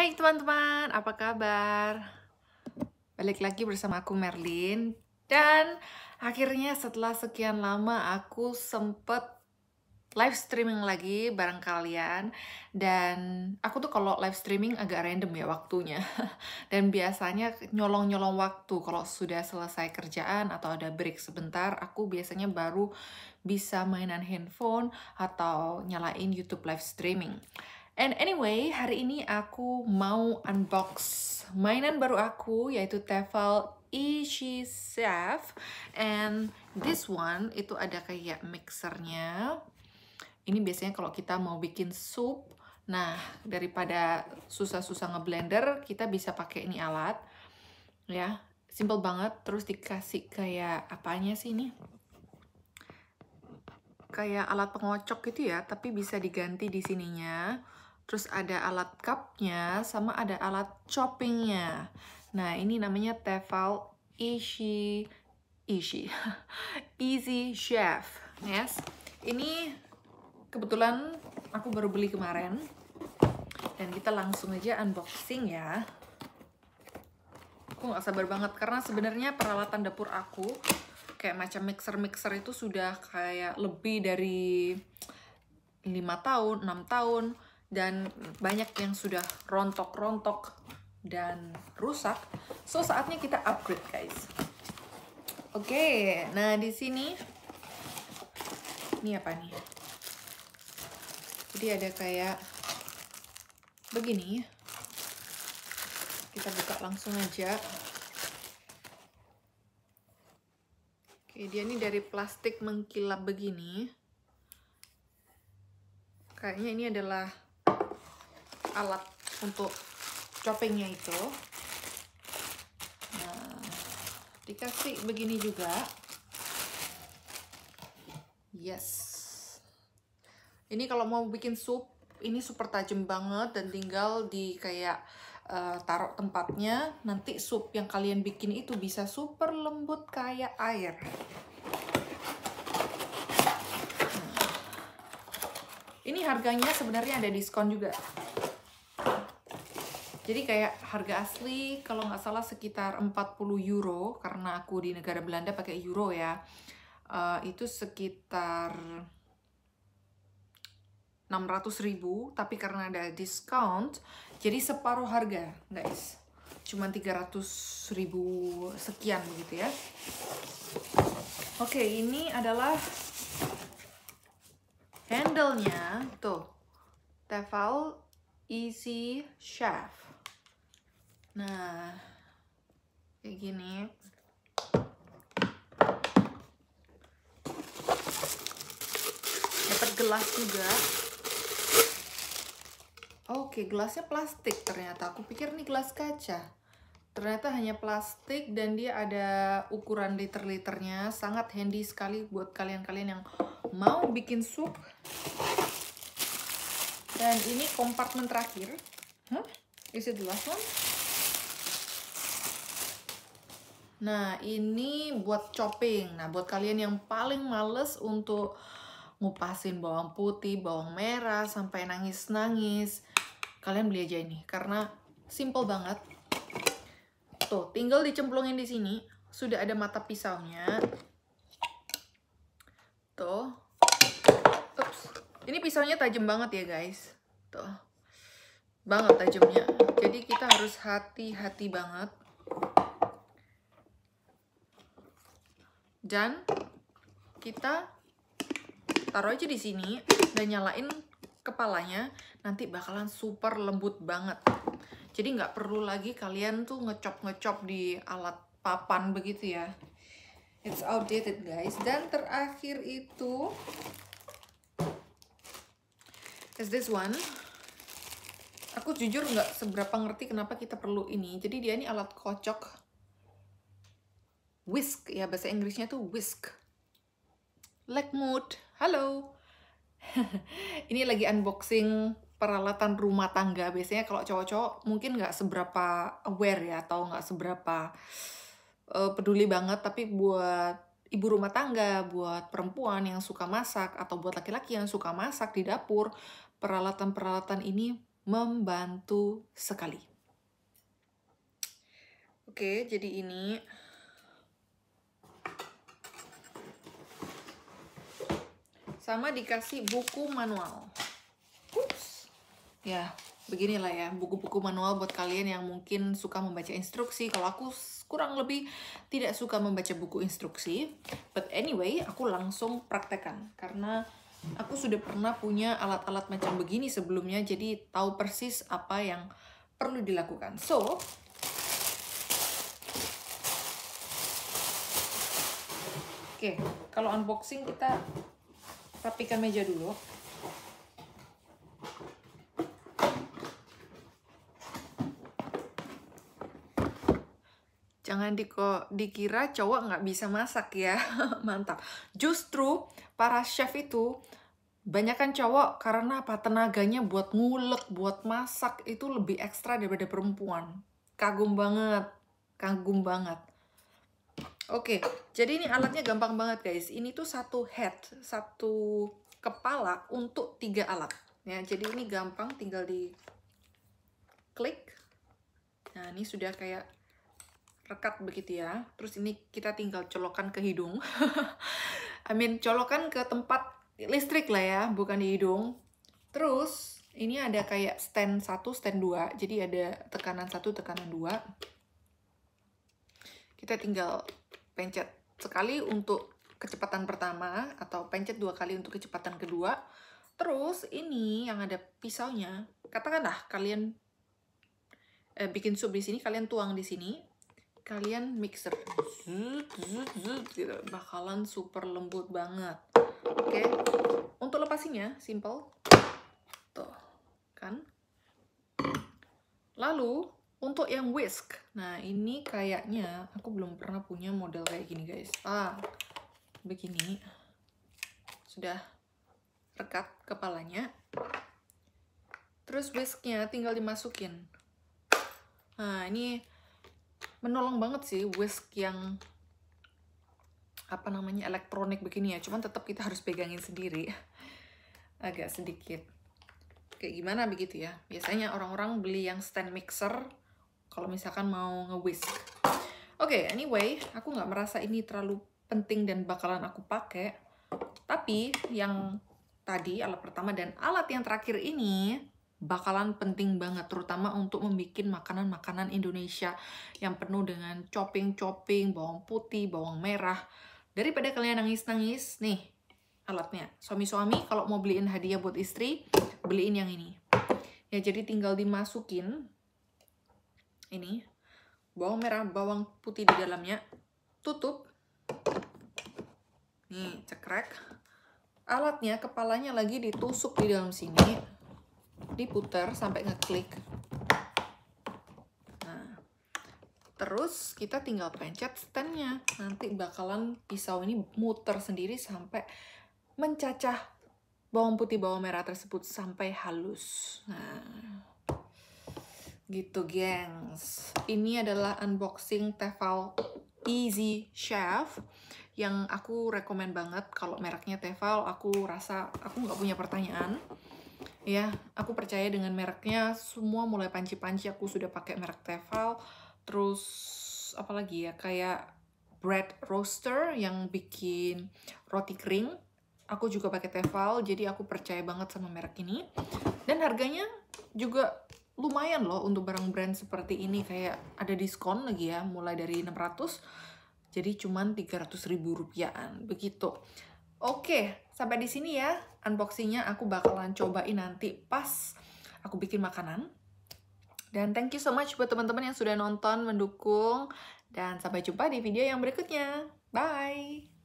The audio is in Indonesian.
Hai teman-teman, apa kabar? Balik lagi bersama aku Merlin Dan akhirnya setelah sekian lama aku sempet live streaming lagi bareng kalian Dan aku tuh kalau live streaming agak random ya waktunya Dan biasanya nyolong-nyolong waktu Kalau sudah selesai kerjaan atau ada break sebentar Aku biasanya baru bisa mainan handphone atau nyalain YouTube live streaming And anyway, hari ini aku mau unbox mainan baru aku yaitu Tefal Ishi Chef and this one itu ada kayak mixernya. Ini biasanya kalau kita mau bikin sup, nah daripada susah-susah ngeblender, kita bisa pakai ini alat. Ya, simple banget terus dikasih kayak apanya sih ini? kayak alat pengocok gitu ya, tapi bisa diganti di sininya. Terus ada alat cupnya, sama ada alat choppingnya. Nah, ini namanya Tefal Ishi Ishi Easy Chef. Yes, ini kebetulan aku baru beli kemarin. Dan kita langsung aja unboxing ya. Aku nggak sabar banget karena sebenarnya peralatan dapur aku kayak macam mixer-mixer itu sudah kayak lebih dari lima tahun, enam tahun dan banyak yang sudah rontok-rontok dan rusak. So saatnya kita upgrade guys. Oke, okay, nah di sini ini apa nih? Jadi ada kayak begini. Kita buka langsung aja. Oke, dia ini dari plastik mengkilap begini. Kayaknya ini adalah alat untuk copengnya itu. Nah, dikasih begini juga. Yes. Ini kalau mau bikin sup, ini super tajam banget dan tinggal di kayak uh, taruh tempatnya nanti sup yang kalian bikin itu bisa super lembut kayak air nah, ini harganya sebenarnya ada diskon juga jadi kayak harga asli kalau nggak salah sekitar 40 euro karena aku di negara Belanda pakai euro ya uh, itu sekitar 600.000 tapi karena ada discount jadi separuh harga guys Cuma ribu sekian begitu ya oke ini adalah handle-nya tuh Tefal Easy Chef nah kayak gini dapat gelas juga Oke, gelasnya plastik ternyata. Aku pikir ini gelas kaca. Ternyata hanya plastik dan dia ada ukuran liter-liternya. Sangat handy sekali buat kalian-kalian yang mau bikin sup. Dan ini kompartemen terakhir. Huh? Is it the last one? Kan? Nah, ini buat chopping. Nah, buat kalian yang paling males untuk ngupasin bawang putih, bawang merah, sampai nangis-nangis, kalian beli aja ini karena simple banget tuh tinggal dicemplungin di sini sudah ada mata pisaunya tuh Ups. ini pisaunya tajam banget ya guys tuh banget tajamnya jadi kita harus hati-hati banget dan kita taruh aja di sini dan nyalain kepalanya nanti bakalan super lembut banget. Jadi nggak perlu lagi kalian tuh ngecop-ngecop di alat papan begitu ya. It's outdated guys. Dan terakhir itu is this one. Aku jujur nggak seberapa ngerti kenapa kita perlu ini. Jadi dia ini alat kocok whisk ya bahasa Inggrisnya tuh whisk. Leg mood. Halo. ini lagi unboxing peralatan rumah tangga. Biasanya kalau cowok-cowok mungkin nggak seberapa aware ya atau nggak seberapa uh, peduli banget. Tapi buat ibu rumah tangga, buat perempuan yang suka masak atau buat laki-laki yang suka masak di dapur, peralatan-peralatan ini membantu sekali. Oke, jadi ini sama dikasih buku manual. Ups. Ya, beginilah ya buku-buku manual buat kalian yang mungkin suka membaca instruksi kalau aku kurang lebih tidak suka membaca buku instruksi but anyway aku langsung praktekan karena aku sudah pernah punya alat-alat macam begini sebelumnya jadi tahu persis apa yang perlu dilakukan so oke okay, kalau unboxing kita rapikan meja dulu Jangan di dikira cowok nggak bisa masak ya, mantap. Justru para chef itu Banyakan cowok karena apa tenaganya buat ngulek, buat masak itu lebih ekstra daripada perempuan. Kagum banget, kagum banget. Oke, jadi ini alatnya gampang banget guys. Ini tuh satu head, satu kepala untuk tiga alat. Ya, jadi ini gampang, tinggal di klik. Nah, ini sudah kayak rekat begitu ya. Terus ini kita tinggal colokan ke hidung. I mean, colokan ke tempat listrik lah ya, bukan di hidung. Terus, ini ada kayak stand 1, stand 2. Jadi ada tekanan satu, tekanan 2. Kita tinggal pencet sekali untuk kecepatan pertama atau pencet dua kali untuk kecepatan kedua. Terus ini yang ada pisaunya, katakanlah kalian eh, bikin sup di sini, kalian tuang di sini, kalian mixer, gitu. bakalan super lembut banget. Oke, okay. untuk lepasinya simple, tuh kan. Lalu untuk yang whisk, nah ini kayaknya aku belum pernah punya model kayak gini guys. Ah, begini. Sudah rekat kepalanya. Terus whisknya tinggal dimasukin. Nah ini menolong banget sih whisk yang apa namanya elektronik begini ya. Cuman tetap kita harus pegangin sendiri. Agak sedikit. Kayak gimana begitu ya. Biasanya orang-orang beli yang stand mixer kalau misalkan mau nge-whisk. Oke, okay, anyway, aku nggak merasa ini terlalu penting dan bakalan aku pakai. Tapi yang tadi alat pertama dan alat yang terakhir ini bakalan penting banget terutama untuk membuat makanan-makanan Indonesia yang penuh dengan chopping-chopping, bawang putih, bawang merah. Daripada kalian nangis-nangis, nih alatnya. Suami-suami kalau mau beliin hadiah buat istri, beliin yang ini. Ya jadi tinggal dimasukin ini bawang merah, bawang putih di dalamnya, tutup. Nih, cekrek. Alatnya, kepalanya lagi ditusuk di dalam sini. Diputar sampai ngeklik. Nah, terus kita tinggal pencet standnya. Nanti bakalan pisau ini muter sendiri sampai mencacah bawang putih, bawang merah tersebut sampai halus. Nah, gitu gengs ini adalah unboxing Tefal Easy Chef yang aku rekomen banget kalau mereknya Tefal aku rasa aku nggak punya pertanyaan ya aku percaya dengan mereknya semua mulai panci-panci aku sudah pakai merek Tefal terus apalagi ya kayak bread roaster yang bikin roti kering aku juga pakai Tefal jadi aku percaya banget sama merek ini dan harganya juga lumayan loh untuk barang brand seperti ini kayak ada diskon lagi ya mulai dari 600 jadi cuman 300 ribu rupiahan begitu oke sampai di sini ya unboxingnya aku bakalan cobain nanti pas aku bikin makanan dan thank you so much buat teman-teman yang sudah nonton mendukung dan sampai jumpa di video yang berikutnya bye